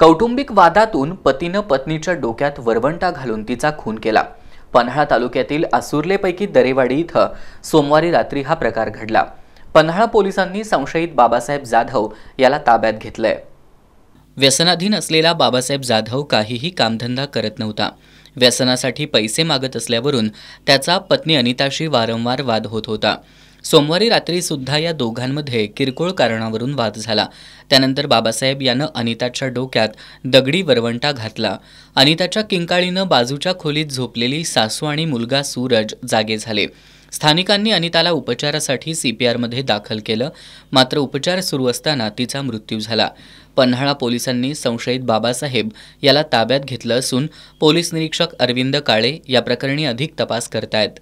कौटुंबिक वादातून पतीनं पत्नीच्या डोक्यात वरवंटा घालून तिचा खून केला पन्हाळा तालुक्यातील असुरलेपैकी दरेवाडी इथं सोमवारी रात्री हा प्रकार घडला पन्हाळा पोलिसांनी संशयित बाबासाहेब जाधव याला ताब्यात घेतलंय व्यसनाधीन असलेला बाबासाहेब जाधव काहीही कामधंदा करत नव्हता व्यसनासाठी पैसे मागत असल्यावरून त्याचा पत्नी अनिताशी वारंवार वाद होत होता सोमवारी रात्रीसुद्धा या दोघांमध्ये किरकोळ कारणावरून वाद झाला त्यानंतर बाबासाहेब यानं अनिताच्या डोक्यात दगडी वरवंटा घातला अनिताच्या किंकाळीनं बाजूच्या खोलीत झोपलेली सासू आणि मुलगा सूरज जागे झाले स्थानिकांनी अनिताला उपचारासाठी सी पी दाखल केलं मात्र उपचार सुरू असताना तिचा मृत्यू झाला पन्हाळा पोलिसांनी संशयित बाबासाहेब याला ताब्यात घेतलं असून पोलीस निरीक्षक अरविंद काळे या प्रकरणी अधिक तपास करतायत